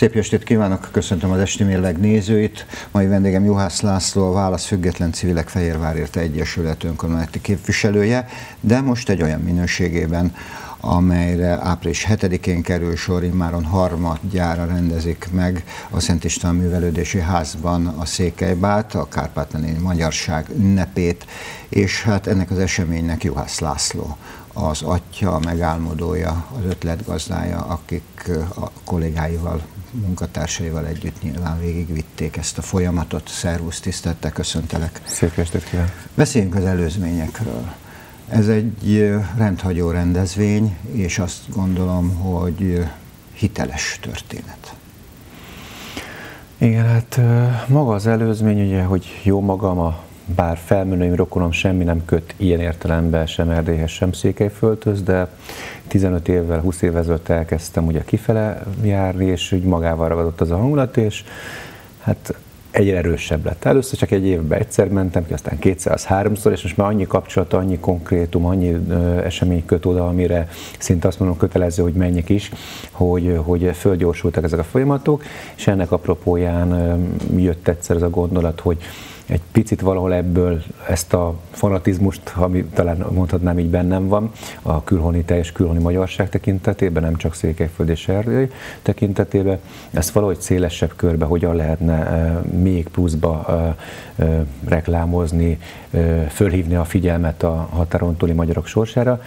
Szép estét kívánok, köszöntöm az esti mérleg nézőit. Mai vendégem Juhász László, a Válasz Független Civilek Fehérvárért Egyesület önkormányzati képviselője, de most egy olyan minőségében, amelyre április 7-én kerül sor, immáron harmadjára rendezik meg a Szent István Művelődési Házban a Székelybát, a Kárpátani Magyarság ünnepét, és hát ennek az eseménynek Juhász László az atya, a megálmodója, az ötletgazdája, akik a kollégáival munkatársaival együtt nyilván végigvitték ezt a folyamatot. Szervusz, tisztelettel köszöntelek. Szép estét kívánok. Beszéljünk az előzményekről. Ez egy rendhagyó rendezvény, és azt gondolom, hogy hiteles történet. Igen, hát maga az előzmény, ugye, hogy jó magam a bár felmenőim, rokonom semmi nem köt ilyen értelemben sem Erdélyhez, sem Székelyföldhöz, de 15 évvel, 20 évvel ezelőtt elkezdtem ugye kifele járni, és úgy magával ragadott az a hangulat, és hát egyre erősebb lett. Először csak egy évben egyszer mentem ki, aztán kétszer, az háromszor, és most már annyi kapcsolat, annyi konkrétum, annyi esemény köt oda, amire szinte azt mondom kötelező, hogy menjek is, hogy, hogy fölgyorsultak ezek a folyamatok, és ennek apropóján jött egyszer ez a gondolat, hogy egy picit valahol ebből ezt a fanatizmust, ami talán mondhatnám így bennem van, a külhoni teljes külhoni magyarság tekintetében, nem csak Székelyföld és Erdély tekintetében, ezt valahogy szélesebb körbe hogyan lehetne eh, még pluszba eh, eh, reklámozni, fölhívni a figyelmet a határon túli magyarok sorsára.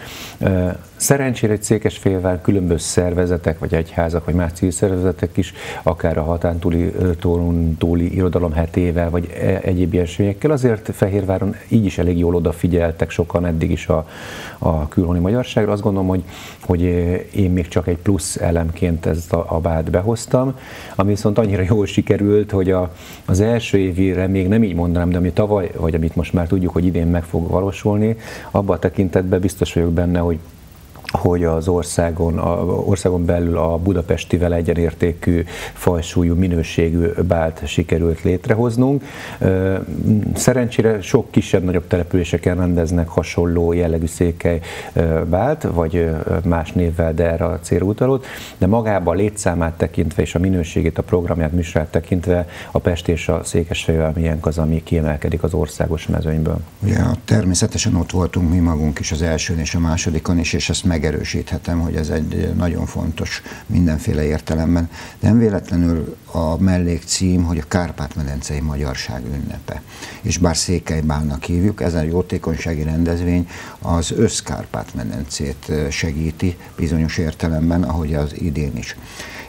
Szerencsére egy Székesfélvel különböző szervezetek, vagy egyházak, vagy más szervezetek is, akár a határon túli, tólun, túli irodalom hetével, vagy e, egyéb eseményekkel, azért Fehérváron így is elég jól odafigyeltek sokan eddig is a, a külhoni magyarságra. Azt gondolom, hogy, hogy én még csak egy plusz elemként ezt a, a bát behoztam, ami viszont annyira jól sikerült, hogy a, az első évére még nem így mondanám, de ami tavaly, vagy amit most már tudjuk, hogy idén meg fog valósulni. Abba a tekintetben biztos vagyok benne, hogy hogy az országon, a, országon belül a budapestivel egyenértékű fajsúlyú minőségű bált sikerült létrehoznunk. Szerencsére sok kisebb-nagyobb településeken rendeznek hasonló jellegű székely bált, vagy más névvel, de erre a célra utalót, de magában a létszámát tekintve és a minőségét, a programját, műsorát tekintve a Pest és a Székesfejvel milyenk az, ami kiemelkedik az országos mezőnyből. Ja, természetesen ott voltunk mi magunk is az elsőn és a másodikon is, és ezt meg megerősíthetem, hogy ez egy nagyon fontos mindenféle értelemben. Nem véletlenül a mellék cím, hogy a Kárpát-medencei magyarság ünnepe. És bár Székelybálnak hívjuk, ez a jótékonysági rendezvény az összkárpát-medencét segíti bizonyos értelemben, ahogy az idén is.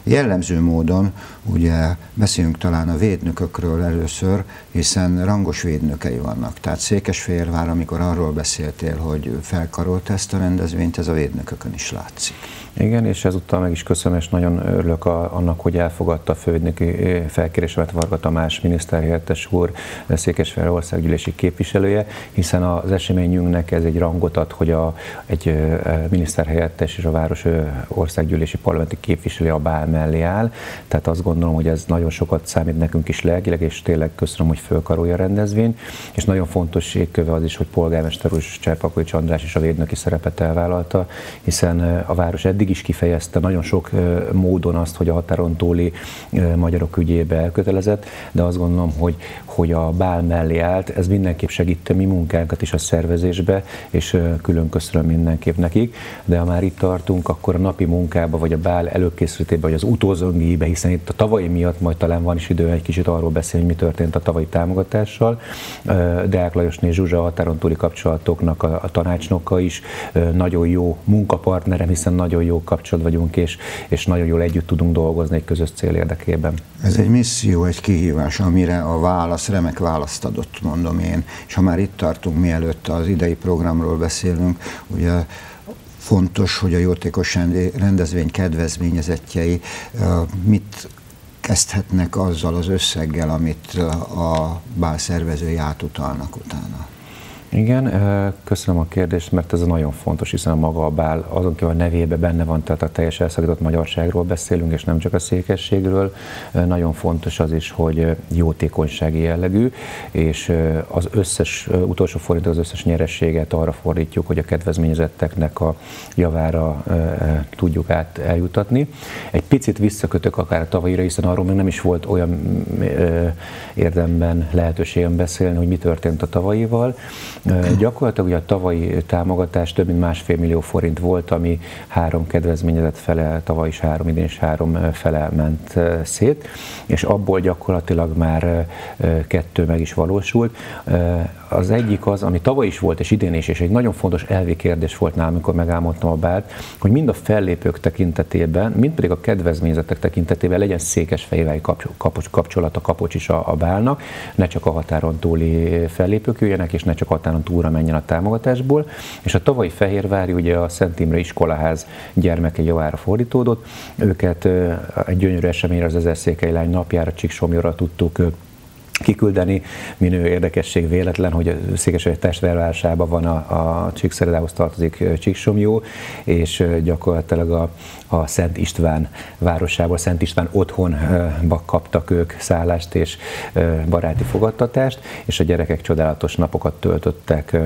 Jellemző módon ugye beszélünk talán a védnökökről először, hiszen rangos védnökei vannak. Tehát Székesfehérvár, amikor arról beszéltél, hogy felkarolt ezt a rendezvényt, ez a védnökökön is látszik. Igen, és ezúttal meg is köszönöm, és nagyon örülök a, annak, hogy elfogadta a főügynöki eh, felkérésemet Varga Tamás miniszterhelyettes úr, eh, Székesfehér országgyűlési képviselője, hiszen az eseményünknek ez egy rangot ad, hogy a, egy eh, miniszterhelyettes és a város országgyűlési parlamenti képviselő a BÁM mellé áll, tehát azt gondolom, hogy ez nagyon sokat számít nekünk is lelkileg, és tényleg köszönöm, hogy fölkarolja a rendezvény, és nagyon fontos égköve az is, hogy polgármester úr Cserpakovics András is a védnöki szerepet elvállalta, hiszen eh, a város eddig is kifejezte nagyon sok eh, módon azt, hogy a határon túli eh, magyarok ügyébe elkötelezett, de azt gondolom, hogy, hogy a bál mellé állt, ez mindenképp segít mi munkánkat is a szervezésbe, és külön köszönöm mindenképp nekik, de ha már itt tartunk, akkor a napi munkába, vagy a bál előkészítébe, vagy az utózöngébe, hiszen itt a tavalyi miatt majd talán van is idő egy kicsit arról beszélni, hogy mi történt a tavalyi támogatással. Deák és Zsuzsa határon túli kapcsolatoknak a, a tanácsnoka is nagyon jó munkapartnerem, hiszen nagyon jó kapcsolat vagyunk, és, és nagyon jól együtt tudunk dolgozni egy közös cél érdekében. Ez egy misszió, egy kihívás, amire a válasz, remek választ adott, mondom én. És ha már itt tartunk, mielőtt az idei programról beszélünk, ugye fontos, hogy a jótékos rendezvény kedvezményezettjei mit kezdhetnek azzal az összeggel, amit a bál szervezői átutalnak utána? Igen, köszönöm a kérdést, mert ez nagyon fontos, hiszen a maga a bál azon kívül a nevébe benne van, tehát a teljes elszakított magyarságról beszélünk, és nem csak a székességről. Nagyon fontos az is, hogy jótékonysági jellegű, és az összes utolsó forint, az összes nyerességet arra fordítjuk, hogy a kedvezményezetteknek a javára tudjuk át eljutatni. Egy picit visszakötök akár a tavalyira, hiszen arról még nem is volt olyan érdemben lehetőségem beszélni, hogy mi történt a tavalyival Gyakorlatilag ugye a tavalyi támogatás több mint másfél millió forint volt, ami három kedvezményezett fele, tavaly is három, idén is három fele ment szét, és abból gyakorlatilag már kettő meg is valósult. Az egyik az, ami tavaly is volt, és idén is, és egy nagyon fontos elvi kérdés volt nálam, amikor megálmodtam a bárt, hogy mind a fellépők tekintetében, mind pedig a kedvezményezettek tekintetében legyen székesfehérvári a kapocs is a, a bálnak, ne csak a határon túli fellépők jöjjenek, és ne csak határon határon túlra menjen a támogatásból, és a tavalyi Fehérvári, ugye a Szent Imre iskolaház gyermeke javára fordítódott, őket egy gyönyörű eseményre az Ezer Lány napjára Csíksomjóra tudtuk kiküldeni. Minő érdekesség véletlen, hogy a Székesföld testvérvárosában van a, a Csíkszeredához tartozik Csíksomjó, és gyakorlatilag a, a Szent István városában, Szent István otthonba kaptak ők szállást és baráti fogadtatást, és a gyerekek csodálatos napokat töltöttek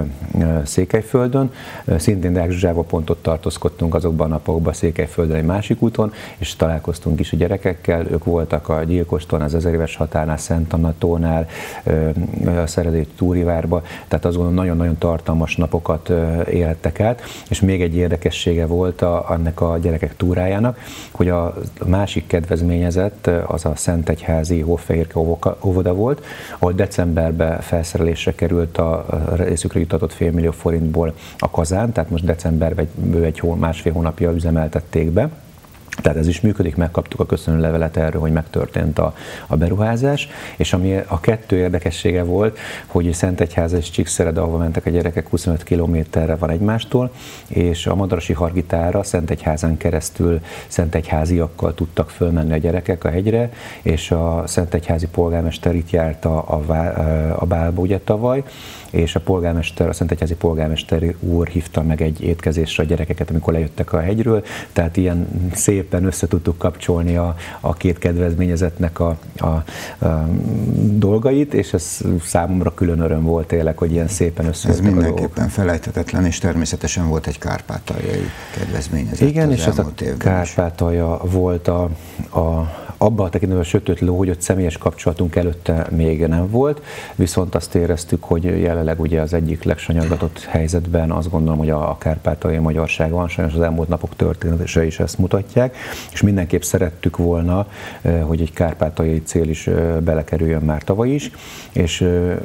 Székelyföldön. Szintén Deák Zsuzsával pontot tartózkodtunk azokban a napokban Székelyföldön egy másik úton, és találkoztunk is a gyerekekkel. Ők voltak a Gyilkoston, az ezeréves határnál, Szent Anatón, Varsónál, a Szeredét Túrivárba, tehát azon nagyon-nagyon tartalmas napokat éltek át, és még egy érdekessége volt a, annak a gyerekek túrájának, hogy a másik kedvezményezett az a Szentegyházi Hófehérke óvoda volt, ahol decemberben felszerelésre került a részükre jutatott félmillió forintból a kazán, tehát most decemberben egy, egy hó, másfél hónapja üzemeltették be, tehát ez is működik, megkaptuk a levelet erről, hogy megtörtént a, a beruházás, és ami a kettő érdekessége volt, hogy Szentegyháza és Csíkszered, ahova mentek a gyerekek, 25 kilométerre van egymástól, és a Madarasi Hargitára Szentegyházán keresztül Szentegyháziakkal tudtak fölmenni a gyerekek a hegyre, és a Szentegyházi polgármester itt járt a, a, a bálba ugye tavaly, és a polgármester, a Szentegyházi polgármester úr hívta meg egy étkezésre a gyerekeket, amikor lejöttek a hegyről, tehát ilyen szépen össze tudtuk kapcsolni a, a két kedvezményezetnek a, a, a dolgait, és ez számomra külön öröm volt tényleg, hogy ilyen szépen össze. Ez mindenképpen felejthetetlen, és természetesen volt egy kárpátaljai kedvezményezet Igen, az és ez a Kárpátalja is. volt a, a abban a tekintetben a sötét ló, hogy ott személyes kapcsolatunk előtte még nem volt, viszont azt éreztük, hogy jelenleg ugye az egyik legsanyargatott helyzetben azt gondolom, hogy a kárpátaljai magyarság van, sajnos az elmúlt napok története is ezt mutatják, és mindenképp szerettük volna, eh, hogy egy kárpátaljai cél is eh, belekerüljön már tavaly is, és eh,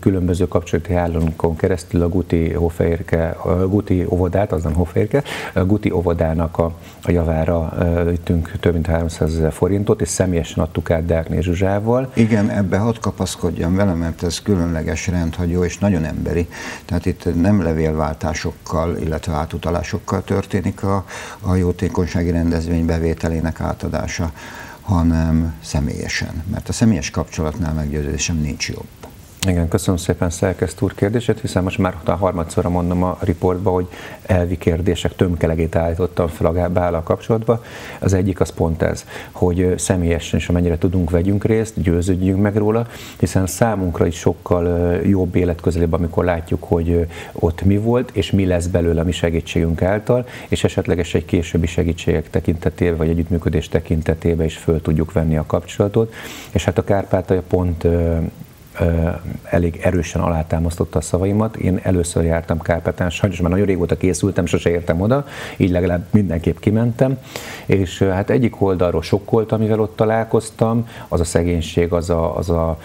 különböző kapcsolati hálónkon keresztül a Guti, Hoferke, a Guti óvodát, az nem Hoferke, a Guti óvodának a, a javára üttünk több mint 300 ezer forintot, és személyesen adtuk át Dárné Zsuzsával. Igen, ebbe hadd kapaszkodjam vele, mert ez különleges rendhagyó és nagyon emberi. Tehát itt nem levélváltásokkal, illetve átutalásokkal történik a, a jótékonysági rendezvény bevételének átadása, hanem személyesen. Mert a személyes kapcsolatnál meggyőződésem nincs jobb. Igen, köszönöm szépen Szerkeszt úr kérdését, hiszen most már a harmadszorra mondom a riportba, hogy elvi kérdések tömkelegét állítottam fel a bála kapcsolatba, Az egyik az pont ez, hogy személyesen is amennyire tudunk, vegyünk részt, győződjünk meg róla, hiszen számunkra is sokkal jobb életközelebb, amikor látjuk, hogy ott mi volt, és mi lesz belőle a mi segítségünk által, és esetleges egy későbbi segítségek tekintetében, vagy együttműködés tekintetében is föl tudjuk venni a kapcsolatot. És hát a Kárpátalja pont elég erősen alátámasztotta a szavaimat. Én először jártam Kárpátán, sajnos már nagyon régóta készültem, sose értem oda, így legalább mindenképp kimentem, és hát egyik oldalról sokkolt, amivel ott találkoztam, az a szegénység, az a, az, a,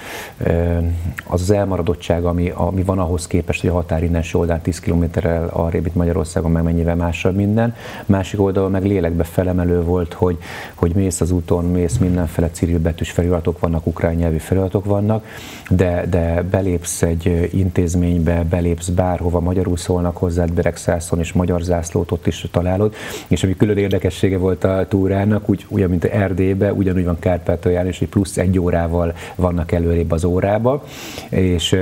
az, az elmaradottság, ami, ami van ahhoz képest, hogy a határ innen oldalán 10 kilométerrel arrébb itt Magyarországon meg mennyivel másabb minden. Másik oldalon meg lélekbe felemelő volt, hogy, hogy mész az úton, mész mindenfele betűs feliratok vannak, ukrán nyelvi feliratok vannak, de de, de belépsz egy intézménybe, belépsz bárhova, magyarul szólnak hozzád, Beregszászon és magyar zászlót ott is találod, és ami külön érdekessége volt a túrának, úgy, ugyan, mint Erdélybe, ugyanúgy van Kárpátalján, és plusz egy órával vannak előrébb az órába, és,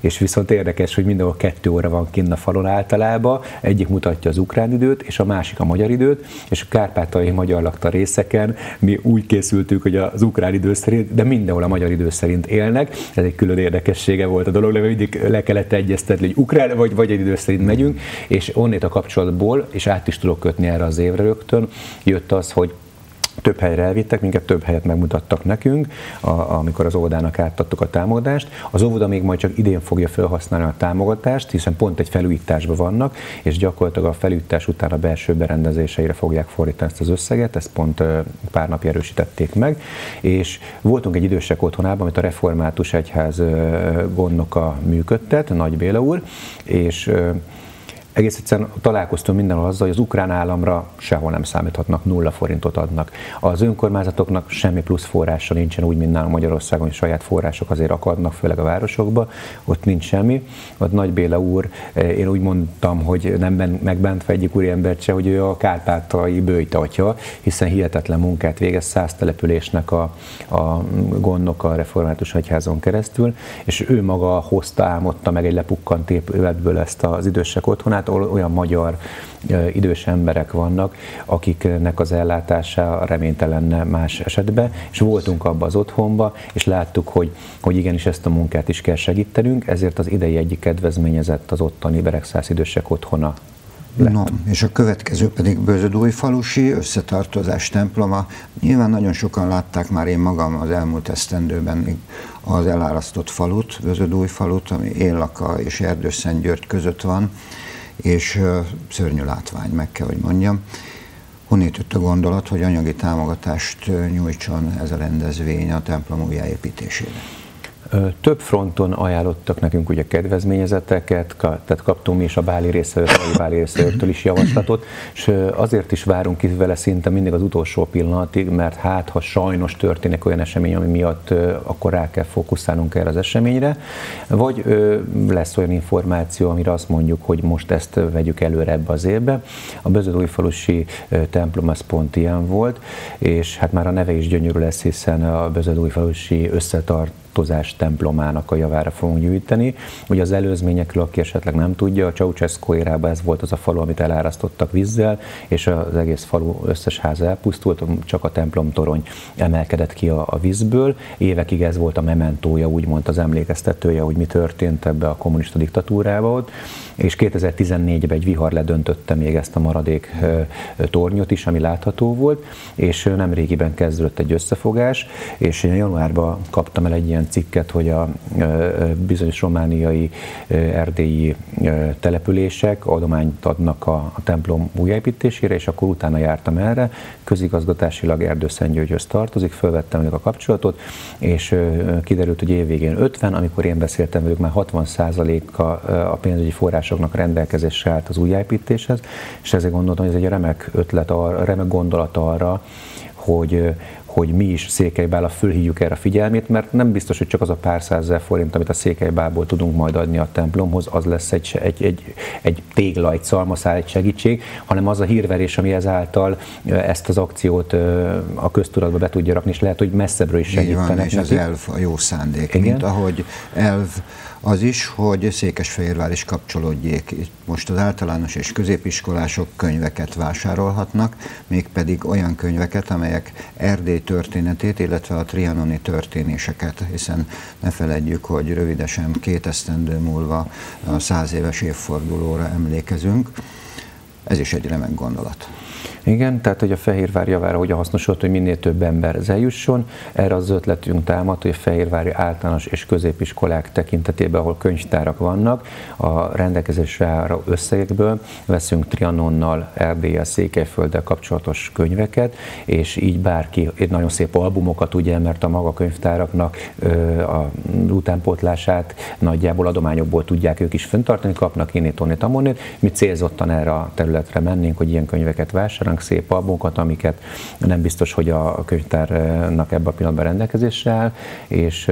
és viszont érdekes, hogy mindenhol kettő óra van kinn a falon általában, egyik mutatja az ukrán időt, és a másik a magyar időt, és a kárpátai magyar lakta részeken mi úgy készültük, hogy az ukrán idő szerint, de mindenhol a magyar idő szerint élnek, ez egy külön érdekessége volt a dolog, mert mindig le kellett egyeztetni, hogy ukrán vagy, vagy egy idő szerint megyünk, és onnét a kapcsolatból, és át is tudok kötni erre az évre rögtön, jött az, hogy több helyre elvittek, minket több helyet megmutattak nekünk, a, amikor az óvodának átadtuk a támogatást. Az óvoda még majd csak idén fogja felhasználni a támogatást, hiszen pont egy felújításban vannak, és gyakorlatilag a felújítás után a belső berendezéseire fogják fordítani ezt az összeget, ezt pont pár napja erősítették meg, és voltunk egy idősek otthonában, amit a református egyház gondnoka működtet, Nagy Béla úr, és egész egyszerűen találkoztunk mindenhol azzal, hogy az ukrán államra sehol nem számíthatnak, nulla forintot adnak. Az önkormányzatoknak semmi plusz forrása nincsen, úgy, mint nálunk Magyarországon, hogy saját források azért akadnak, főleg a városokba, ott nincs semmi. Ott Nagy Béla úr, eh, én úgy mondtam, hogy nem megbántva egyik úriembert se, hogy ő a kárpátai bőjt atya, hiszen hihetetlen munkát végez száz településnek a, a gondnok a református egyházon keresztül, és ő maga hozta, álmodta meg egy lepukkant épületből ezt az idősek otthonát, tehát olyan magyar idős emberek vannak, akiknek az ellátása reménytelenne más esetben, és voltunk abban az otthonban, és láttuk, hogy, hogy igenis ezt a munkát is kell segítenünk, ezért az idei egyik kedvezményezett az ottani Beregszász idősek otthona lett. Na, és a következő pedig Bőzödói falusi összetartozás temploma. Nyilván nagyon sokan látták már én magam az elmúlt esztendőben még az elárasztott falut, Bőzödói falut, ami Éllaka és Erdős Szent György között van és szörnyű látvány, meg kell, hogy mondjam. Honnét jött a gondolat, hogy anyagi támogatást nyújtson ez a rendezvény a templom újjáépítésére? Több fronton ajánlottak nekünk ugye kedvezményezeteket, tehát kaptunk mi is a báli részvevőktől, báli részvevőktől is javaslatot, és azért is várunk ki vele szinte mindig az utolsó pillanatig, mert hát, ha sajnos történik olyan esemény, ami miatt akkor rá kell fókuszálnunk erre az eseményre, vagy lesz olyan információ, amire azt mondjuk, hogy most ezt vegyük előre ebbe az évbe. A Bözödújfalusi templom az pont ilyen volt, és hát már a neve is gyönyörű lesz, hiszen a Bözödújfalusi összetart tartozás templomának a javára fogunk gyűjteni. Ugye az előzményekről, aki esetleg nem tudja, a Ceausescu érában ez volt az a falu, amit elárasztottak vízzel, és az egész falu összes háza elpusztult, csak a templom torony emelkedett ki a, a vízből. Évekig ez volt a mementója, úgymond az emlékeztetője, hogy mi történt ebbe a kommunista diktatúrába ott, és 2014-ben egy vihar ledöntötte még ezt a maradék tornyot is, ami látható volt, és nem régiben kezdődött egy összefogás, és januárban kaptam el egy ilyen ilyen cikket, hogy a bizonyos romániai erdélyi települések adományt adnak a, a templom újjáépítésére, és akkor utána jártam erre, közigazgatásilag Erdőszentgyőgyhöz tartozik, fölvettem velük a kapcsolatot, és kiderült, hogy évvégén 50, amikor én beszéltem velük, már 60%-a a pénzügyi forrásoknak rendelkezésre állt az újjáépítéshez, és ezért gondoltam, hogy ez egy remek ötlet, remek gondolat arra, hogy hogy mi is a fölhívjuk erre a figyelmét, mert nem biztos, hogy csak az a pár százezer forint, amit a Székelybából tudunk majd adni a templomhoz, az lesz egy, egy, egy, egy tégla, egy szalmaszál, egy segítség, hanem az a hírverés, ami ezáltal ezt az akciót a köztudatba be tudja rakni, és lehet, hogy messzebbről is segítenek. van, és az elv a jó szándék, Igen? mint ahogy elv az is, hogy Székesfehérvár is kapcsolódjék. Itt most az általános és középiskolások könyveket vásárolhatnak, mégpedig olyan könyveket, amelyek Erdély történetét, illetve a trianoni történéseket, hiszen ne feledjük, hogy rövidesen két esztendő múlva a száz éves évfordulóra emlékezünk. Ez is egy remek gondolat. Igen, tehát hogy a Fehérvár javára hogyan hasznosult, hogy minél több ember eljusson. Erre az ötletünk támadt, hogy a Fehérvári általános és középiskolák tekintetében, ahol könyvtárak vannak, a rendelkezésre álló összegekből veszünk Trianonnal, Erdéllyel, Székelyfölddel kapcsolatos könyveket, és így bárki, egy nagyon szép albumokat, ugye, mert a maga könyvtáraknak ö, a utánpótlását nagyjából adományokból tudják ők is fenntartani, kapnak innét, onnét, amonnét. Mi célzottan erre a területre mennénk, hogy ilyen könyveket vásároljunk csinálnánk szép albumokat, amiket nem biztos, hogy a könyvtárnak ebben a pillanatban rendelkezésre áll, és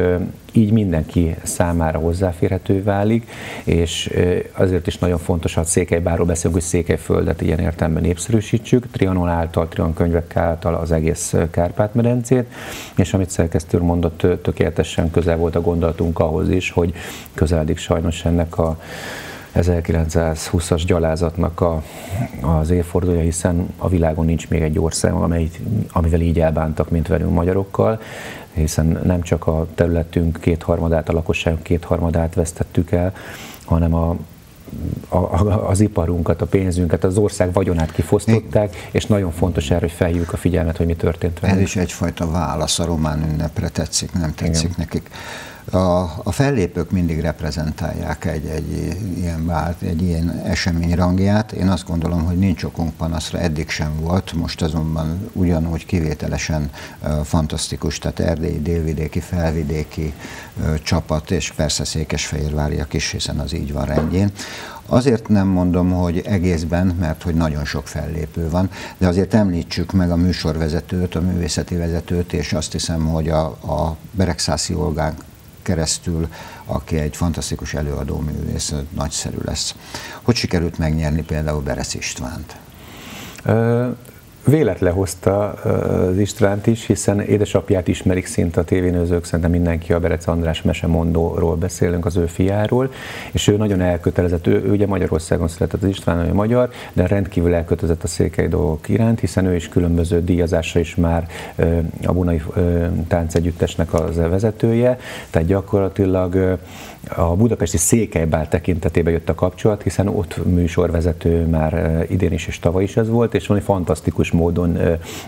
így mindenki számára hozzáférhető válik, és azért is nagyon fontos, ha a Székelybáról beszélünk, hogy Székelyföldet ilyen értelemben népszerűsítsük, Trianon által, Trianon könyvek által az egész Kárpát-medencét, és amit szerkesztő mondott, tökéletesen közel volt a gondolatunk ahhoz is, hogy közeledik sajnos ennek a 1920-as gyalázatnak a, az évfordulója, hiszen a világon nincs még egy ország, amely, amivel így elbántak, mint velünk magyarokkal, hiszen nem csak a területünk kétharmadát, a lakosságunk kétharmadát vesztettük el, hanem a, a, az iparunkat, a pénzünket, az ország vagyonát kifosztották, és nagyon fontos erre, hogy feljük a figyelmet, hogy mi történt velünk. Ez is egyfajta válasz a román ünnepre, tetszik, nem tetszik Igen. nekik a, a fellépők mindig reprezentálják egy, egy, ilyen vált, egy ilyen esemény rangját. Én azt gondolom, hogy nincs okunk panaszra, eddig sem volt, most azonban ugyanúgy kivételesen ö, fantasztikus, tehát erdélyi, délvidéki, felvidéki ö, csapat, és persze székesfehérváriak is, hiszen az így van rendjén. Azért nem mondom, hogy egészben, mert hogy nagyon sok fellépő van, de azért említsük meg a műsorvezetőt, a művészeti vezetőt, és azt hiszem, hogy a, a Beregszászi Olgánk keresztül, aki egy fantasztikus előadó művész, nagyszerű lesz. Hogy sikerült megnyerni például Beresz Istvánt? véletlen hozta az Istvánt is, hiszen édesapját ismerik szinte a tévénőzők, szerintem mindenki a Berec András mesemondóról beszélünk, az ő fiáról, és ő nagyon elkötelezett, ő, ő ugye Magyarországon született, az István ő magyar, de rendkívül elkötelezett a székely dolgok iránt, hiszen ő is különböző díjazása is már a Bunai Táncegyüttesnek az vezetője, tehát gyakorlatilag a budapesti székelybál tekintetében jött a kapcsolat, hiszen ott műsorvezető már idén is és tavaly is ez volt, és valami fantasztikus módon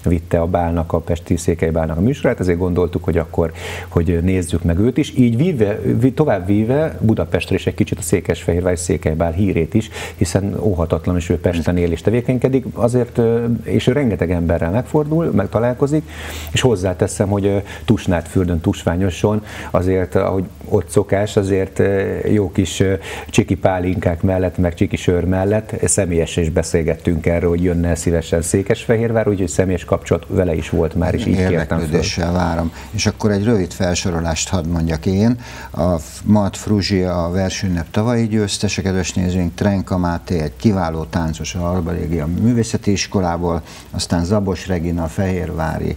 vitte a bálnak, a pesti székelybálnak a műsorát, ezért gondoltuk, hogy akkor hogy nézzük meg őt is. Így víve, tovább víve Budapestre is egy kicsit a Székesfehérvár és Székelybál hírét is, hiszen óhatatlan, és ő Pesten él és tevékenykedik, azért, és ő rengeteg emberrel megfordul, megtalálkozik, és hozzáteszem, hogy Tusnád fürdön, Tusványoson azért, ahogy ott szokás, azért azért jó kis csiki pálinkák mellett, meg csiki sör mellett személyesen is beszélgettünk erről, hogy jönne szívesen Székesfehérvár, úgyhogy személyes kapcsolat vele is volt már, és így Érdeklődéssel várom. És akkor egy rövid felsorolást hadd mondjak én. A Mat Fruzsi a versünnep tavalyi győztese, kedves nézőink, Trenka Máté egy kiváló táncos a Alba Régia Művészeti Iskolából, aztán Zabos Regina a Fehérvári,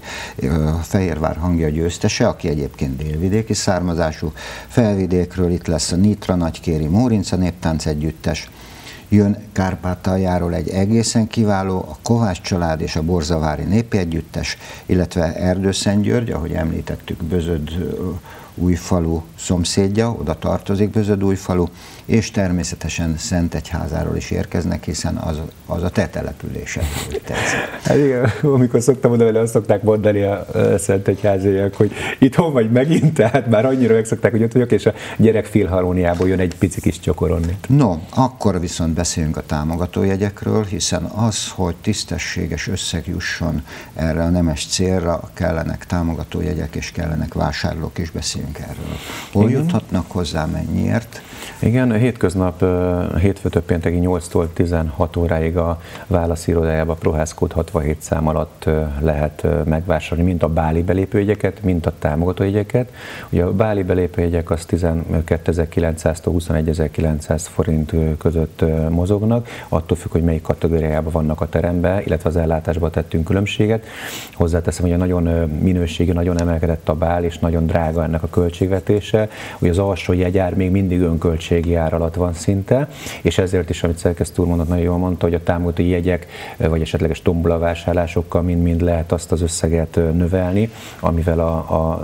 Fehérvár hangja győztese, aki egyébként délvidéki származású, felvidékről itt itt lesz a Nitra, Nagykéri, Mórinca Néptánc Együttes, jön Kárpátaljáról egy egészen kiváló, a Kovács család és a Borzavári Népi Együttes, illetve Erdőszentgyörgy, ahogy említettük, Bözöd újfalu szomszédja, oda tartozik Bözödújfalu, és természetesen szent Egyházáról is érkeznek, hiszen az, az a te települése, hogy tetszik. Hát igen, amikor szoktam mondani, hogy azt szokták mondani a szent Egyházéjak, hogy itthon vagy megint, tehát már annyira megszokták, hogy ott vagyok, és a gyerek filharóniából jön egy pici kis csokoronnit. No, akkor viszont beszéljünk a támogatójegyekről, hiszen az, hogy tisztességes összeg jusson erre a nemes célra, kellenek támogatójegyek és kellenek vásárlók, és beszéljünk erről hol Igen. juthatnak hozzá, mennyiért? Igen, hétköznap hétfőtől pénteki 8-tól 16 óráig a válaszirodájába Prohászkód 67 szám alatt lehet megvásárolni mind a báli belépőjegyeket, mind a támogató jegyeket. Ugye a báli belépőjegyek az 12900 21.900 forint között mozognak, attól függ, hogy melyik kategóriájában vannak a teremben, illetve az ellátásban tettünk különbséget. Hozzáteszem, hogy a nagyon minőségi, nagyon emelkedett a bál, és nagyon drága ennek a költségvetése, hogy az alsó jegyár még mindig önköltségi ár alatt van szinte, és ezért is, amit szerkesztő úr mondott, nagyon jól mondta, hogy a támogató jegyek, vagy esetleges vásárlásokkal mind-mind lehet azt az összeget növelni, amivel a,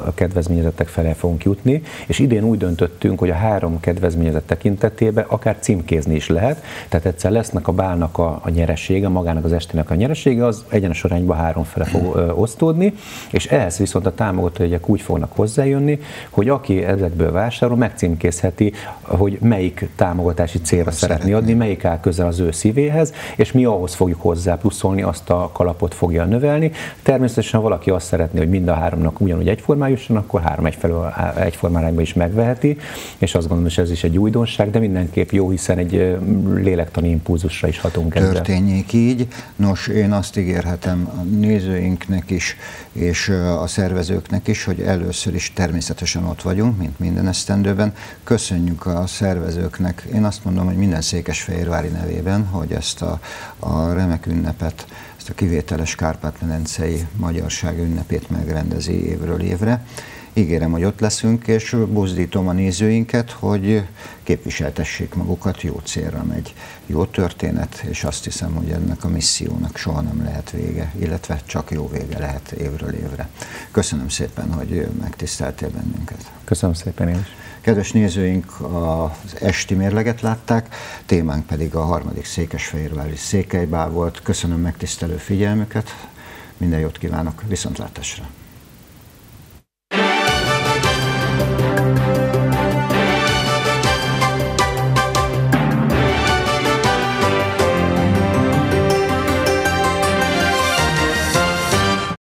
a kedvezményezettek felé fogunk jutni, és idén úgy döntöttünk, hogy a három kedvezményezett tekintetében akár címkézni is lehet, tehát egyszer lesznek a bálnak a, a nyeresége, magának az estének a nyeresége, az egyenes arányban három fele fog ö, osztódni, és ehhez viszont a támogató jegyek úgy fognak hozzájönni, hogy aki ezek üzletből vásárol, megcímkézheti, hogy melyik támogatási célra szeretné adni, melyik áll közel az ő szívéhez, és mi ahhoz fogjuk hozzá pluszolni, azt a kalapot fogja növelni. Természetesen, ha valaki azt szeretné, hogy mind a háromnak ugyanúgy egyformájú, akkor három egyfelől is megveheti, és azt gondolom, hogy ez is egy újdonság, de mindenképp jó, hiszen egy lélektani impulzusra is hatunk ezzel. Történjék így. Nos, én azt ígérhetem a nézőinknek is, és a szervezőknek is, hogy először is természetesen ott vagyunk, mint minden esztendőben. Köszönjük a szervezőknek, én azt mondom, hogy minden Székesfehérvári nevében, hogy ezt a, a remek ünnepet, ezt a kivételes Kárpát-medencei magyarság ünnepét megrendezi évről évre ígérem, hogy ott leszünk, és buzdítom a nézőinket, hogy képviseltessék magukat, jó célra megy, jó történet, és azt hiszem, hogy ennek a missziónak soha nem lehet vége, illetve csak jó vége lehet évről évre. Köszönöm szépen, hogy megtiszteltél bennünket. Köszönöm szépen én is. Kedves nézőink, az esti mérleget látták, témánk pedig a harmadik Székesfehérvári Székelybá volt. Köszönöm megtisztelő figyelmüket, minden jót kívánok, viszontlátásra!